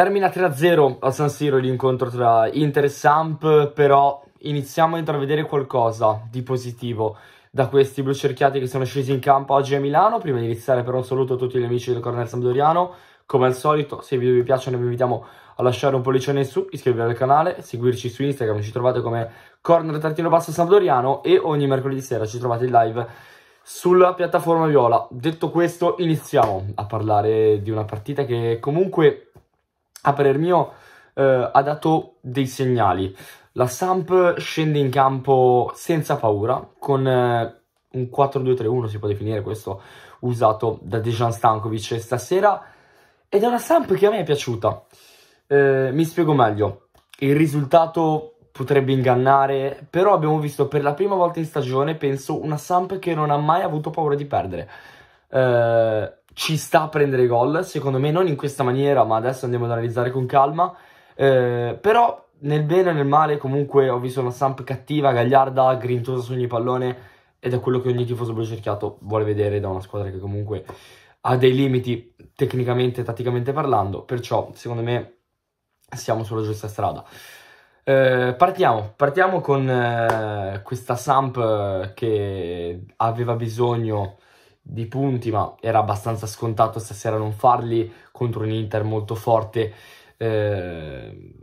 Termina 3-0 a San Siro l'incontro tra Inter e Samp, però iniziamo a intravedere qualcosa di positivo da questi blu cerchiati che sono scesi in campo oggi a Milano. Prima di iniziare però un saluto a tutti gli amici del Corner Sampdoriano. Come al solito, se il video vi piacciono vi invitiamo a lasciare un pollice in su, iscrivervi al canale, seguirci su Instagram, ci trovate come corner-basso Sampdoriano e ogni mercoledì sera ci trovate in live sulla piattaforma viola. Detto questo, iniziamo a parlare di una partita che comunque a parer mio eh, ha dato dei segnali. La Samp scende in campo senza paura, con eh, un 4-2-3-1 si può definire questo usato da Dejan Stankovic stasera, ed è una Samp che a me è piaciuta. Eh, mi spiego meglio, il risultato potrebbe ingannare, però abbiamo visto per la prima volta in stagione, penso, una Samp che non ha mai avuto paura di perdere. Eh, ci sta a prendere gol, secondo me non in questa maniera, ma adesso andiamo ad analizzare con calma. Eh, però nel bene e nel male comunque ho visto una Samp cattiva, gagliarda, grintosa su ogni pallone ed è quello che ogni tifoso blu cerchiato vuole vedere da una squadra che comunque ha dei limiti tecnicamente e tatticamente parlando, perciò secondo me siamo sulla giusta strada. Eh, partiamo, partiamo con eh, questa Samp eh, che aveva bisogno di punti, ma era abbastanza scontato stasera non farli contro un Inter molto forte. Eh,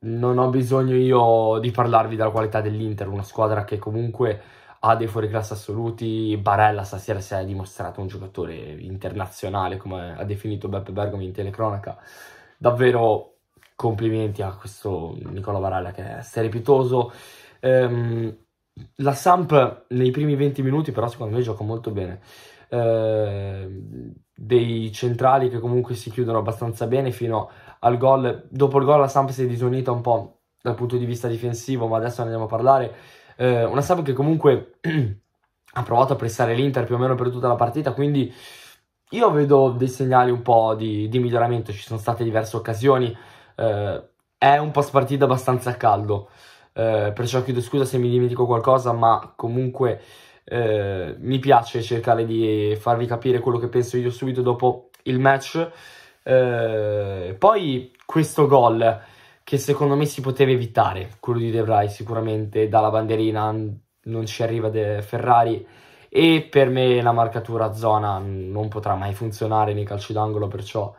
non ho bisogno io di parlarvi della qualità dell'Inter, una squadra che comunque ha dei fuoriclasse assoluti. Barella stasera si è dimostrato un giocatore internazionale, come ha definito Beppe Bergomi in telecronaca. Davvero complimenti a questo Nicola Barella che è strepitoso. Ehm, la Samp nei primi 20 minuti però secondo me gioca molto bene. Eh, dei centrali che comunque si chiudono abbastanza bene fino al gol. Dopo il gol la Samp si è disunita un po' dal punto di vista difensivo, ma adesso ne andiamo a parlare. Eh, una Samp che comunque ha provato a pressare l'Inter più o meno per tutta la partita, quindi io vedo dei segnali un po' di, di miglioramento, ci sono state diverse occasioni, eh, è un post partita abbastanza caldo. Eh, perciò chiedo scusa se mi dimentico qualcosa, ma comunque eh, mi piace cercare di farvi capire quello che penso io subito dopo il match. Eh, poi questo gol che secondo me si poteva evitare, quello di De Vrij sicuramente dalla bandierina non ci arriva De Ferrari e per me la marcatura zona non potrà mai funzionare nei calci d'angolo, perciò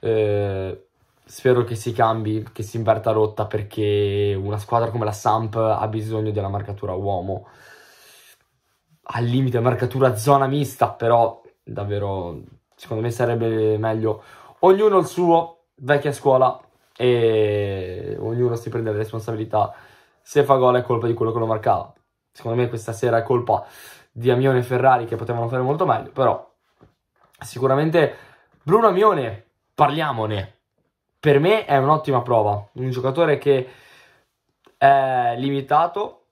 eh, spero che si cambi, che si inverta rotta perché una squadra come la Samp ha bisogno della marcatura uomo. Al limite marcatura zona mista, però davvero secondo me sarebbe meglio ognuno il suo, vecchia scuola e ognuno si prende le responsabilità. Se fa gol è colpa di quello che lo marcava. Secondo me questa sera è colpa di Amione e Ferrari che potevano fare molto meglio, però sicuramente Bruno Amione, parliamone per me è un'ottima prova. Un giocatore che è limitato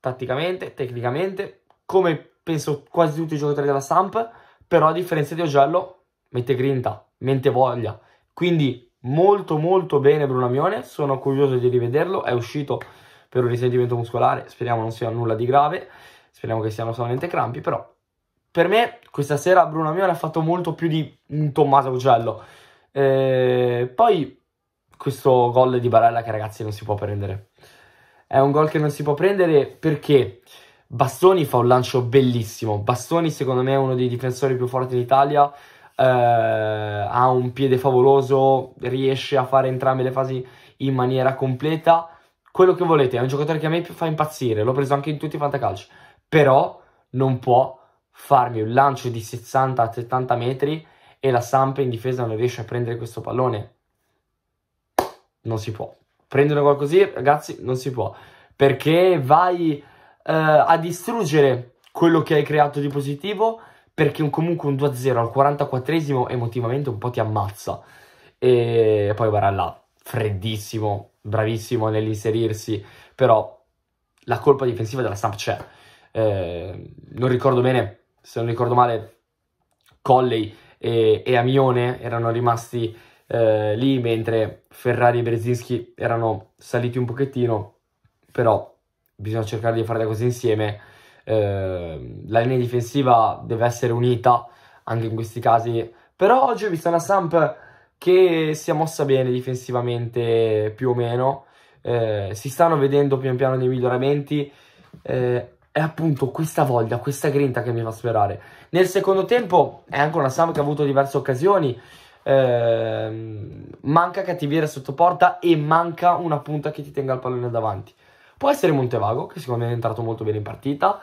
tatticamente, tecnicamente, come penso quasi tutti i giocatori della Samp, però a differenza di Ogello mette grinta, mente voglia. Quindi molto molto bene Bruno Amione, sono curioso di rivederlo, è uscito per un risentimento muscolare, speriamo non sia nulla di grave, speriamo che siano solamente crampi, però per me questa sera Bruno Amione ha fatto molto più di un Tommaso Ogello eh, poi questo gol di Barella che ragazzi non si può prendere. È un gol che non si può prendere perché Bastoni fa un lancio bellissimo. Bastoni secondo me è uno dei difensori più forti d'Italia. Eh, ha un piede favoloso, riesce a fare entrambe le fasi in maniera completa. Quello che volete, è un giocatore che a me fa impazzire, l'ho preso anche in tutti i fantacalci. Però non può farmi un lancio di 60-70 metri e la Samp in difesa non riesce a prendere questo pallone, non si può. Prendere qualcosa, così, ragazzi, non si può. Perché vai eh, a distruggere quello che hai creato di positivo, perché un, comunque un 2-0 al 44esimo emotivamente un po' ti ammazza. E poi Baralla, freddissimo, bravissimo nell'inserirsi, però la colpa difensiva della Samp c'è. Eh, non ricordo bene, se non ricordo male, Colley e, e Amione erano rimasti eh, lì, mentre Ferrari e Berzinski erano saliti un pochettino, però bisogna cercare di fare le cose insieme. Eh, la linea difensiva deve essere unita anche in questi casi, però oggi ho visto una Samp che si è mossa bene difensivamente più o meno, eh, si stanno vedendo pian piano dei miglioramenti. Eh, è appunto questa voglia, questa grinta che mi fa sperare. Nel secondo tempo è anche una Sam che ha avuto diverse occasioni, ehm, manca cattiviera sotto porta e manca una punta che ti tenga il pallone davanti. Può essere Montevago, che secondo me è entrato molto bene in partita,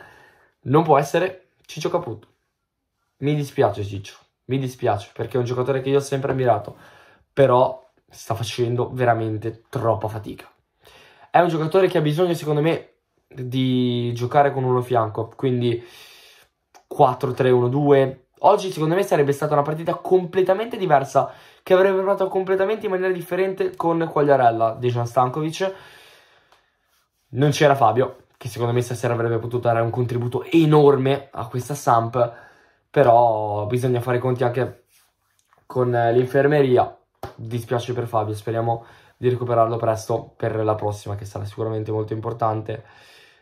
non può essere Ciccio Caputo. Mi dispiace Ciccio, mi dispiace, perché è un giocatore che io ho sempre ammirato, però sta facendo veramente troppa fatica. È un giocatore che ha bisogno, secondo me, di giocare con uno fianco, quindi 4-3-1-2. Oggi secondo me sarebbe stata una partita completamente diversa, che avrebbe provato completamente in maniera differente con Quagliarella, Dejan Stankovic. Non c'era Fabio, che secondo me stasera avrebbe potuto dare un contributo enorme a questa Samp, però bisogna fare i conti anche con eh, l'infermeria. Dispiace per Fabio, speriamo di recuperarlo presto per la prossima che sarà sicuramente molto importante.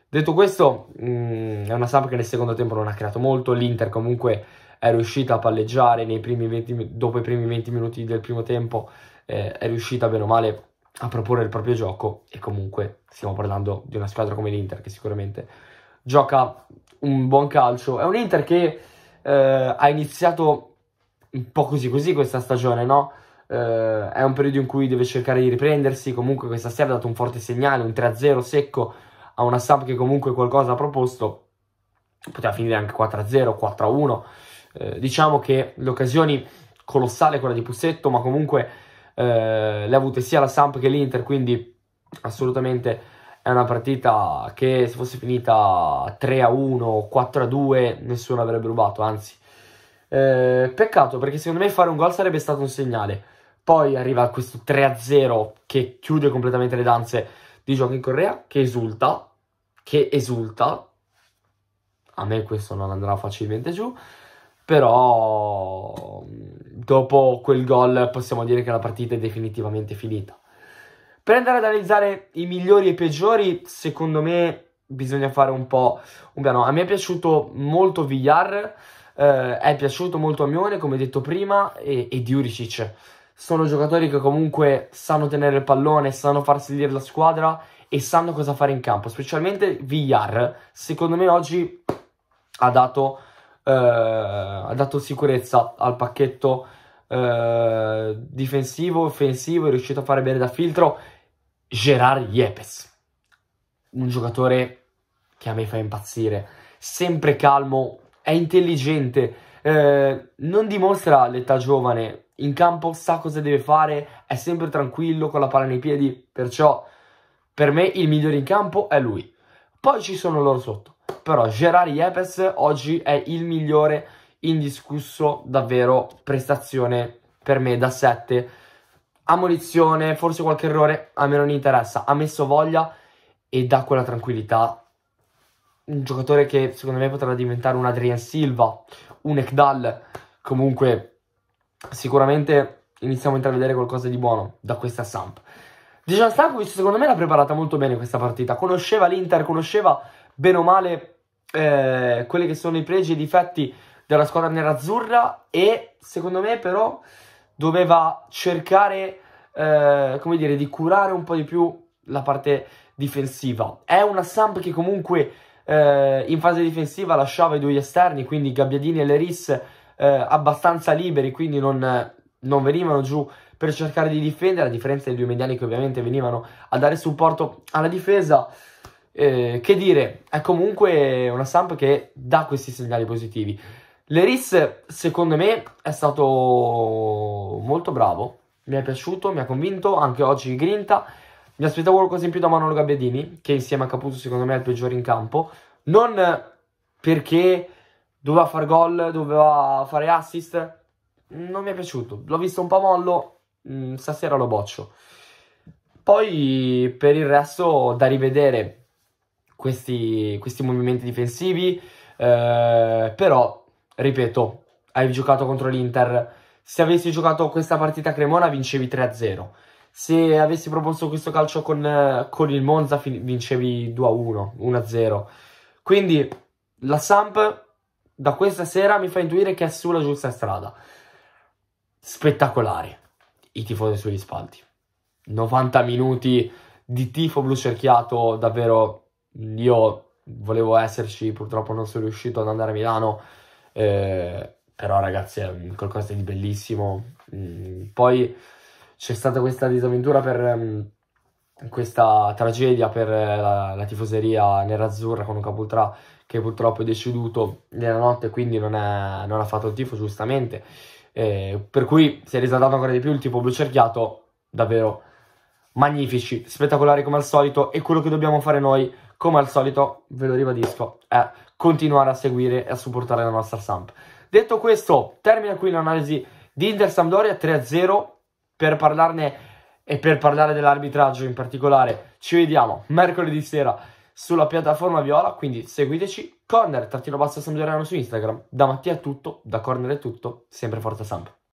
Detto questo, mh, mm, è una stampa che nel secondo tempo non ha creato molto, l'Inter comunque è riuscita a palleggiare 20, dopo i primi 20 minuti del primo tempo, eh, è riuscita bene o male a proporre il proprio gioco e comunque stiamo parlando di una squadra come l'Inter che sicuramente gioca un buon calcio. È un Inter che eh, ha iniziato un po' così così questa stagione, no? Eh, è un periodo in cui deve cercare di riprendersi, comunque questa sera ha dato un forte segnale, un 3-0 secco a una sub che comunque qualcosa ha proposto, poteva finire anche 4-0, 4-1. Eh, diciamo che le occasioni colossale quella di Pussetto, ma comunque eh, le ha avute sia la Samp che l'Inter, quindi assolutamente è una partita che se fosse finita 3 1, 4 2, nessuno avrebbe rubato, anzi. Eh, peccato perché secondo me fare un gol sarebbe stato un segnale. Poi arriva questo 3 0 che chiude completamente le danze di gioco in Corea, che esulta, che esulta. A me questo non andrà facilmente giù. Però mm, dopo quel gol possiamo dire che la partita è definitivamente finita. Per andare ad analizzare i migliori e i peggiori, secondo me bisogna fare un po' un piano. A me è piaciuto molto Villar, eh, è piaciuto molto Amione, come detto prima, e, e Diuricic. Sono giocatori che comunque sanno tenere il pallone, sanno far salire la squadra e sanno cosa fare in campo, specialmente Villar, secondo me oggi ha dato, eh, ha dato sicurezza al pacchetto eh, difensivo, offensivo, è riuscito a fare bene da filtro Gerard Yepes, un giocatore che a me fa impazzire, sempre calmo, è intelligente, eh, non dimostra l'età giovane, in campo sa cosa deve fare, è sempre tranquillo con la palla nei piedi, perciò per me il migliore in campo è lui. Poi ci sono loro sotto. Però Gerard Yepes oggi è il migliore indiscusso, davvero prestazione per me da 7. Ammonizione, forse qualche errore, a me non interessa. Ha messo voglia e dà quella tranquillità. Un giocatore che secondo me potrà diventare un Adrian Silva, un Ekdal. Comunque, sicuramente iniziamo a intravedere qualcosa di buono da questa Samp. Dejan Stankovic secondo me l'ha preparata molto bene questa partita, conosceva l'Inter, conosceva bene o male eh, quelli che sono i pregi e i difetti della squadra nerazzurra e secondo me però doveva cercare, eh, come dire, di curare un po' di più la parte difensiva. È una Samp che comunque eh, in fase difensiva lasciava i due esterni, quindi Gabbiadini e Leris eh, abbastanza liberi, quindi non, non venivano giù per cercare di difendere, a differenza dei due mediani che ovviamente venivano a dare supporto alla difesa. Eh, che dire, è comunque una Samp che dà questi segnali positivi. L'Eris, secondo me, è stato molto bravo. Mi è piaciuto, mi ha convinto. Anche oggi Grinta. Mi aspettavo qualcosa in più da Manolo Gabbiadini, che insieme a Caputo, secondo me, è il peggiore in campo. Non perché doveva fare gol, doveva fare assist. Non mi è piaciuto. L'ho visto un po' mollo. Mm, stasera lo boccio. Poi per il resto da rivedere questi, questi movimenti difensivi, eh, però ripeto, hai giocato contro l'Inter, se avessi giocato questa partita a Cremona vincevi 3-0. Se avessi proposto questo calcio con, con il Monza vincevi 2-1, 1-0. Quindi la Samp da questa sera mi fa intuire che è sulla giusta strada. Spettacolare i tifosi sugli spalti. 90 minuti di tifo blu cerchiato, davvero io volevo esserci, purtroppo non sono riuscito ad andare a Milano, eh, però ragazzi è qualcosa di bellissimo. Mm, poi c'è stata questa disavventura per... Um, questa tragedia per eh, la, la tifoseria nerazzurra con un Capultrà che purtroppo è deceduto nella notte quindi non, è, non ha fatto il tifo giustamente eh, per cui si è risaldato ancora di più il tipo blu cerchiato, davvero magnifici, spettacolari come al solito e quello che dobbiamo fare noi, come al solito, ve lo ribadisco, è continuare a seguire e a supportare la nostra Samp. Detto questo, termina qui l'analisi di Inter Sampdoria 3-0 per parlarne e per parlare dell'arbitraggio in particolare. Ci vediamo mercoledì sera sulla piattaforma Viola, quindi seguiteci Corner trattino basso Sampdoria su Instagram. Da Mattia è tutto, da Corner è tutto, sempre forza Samp.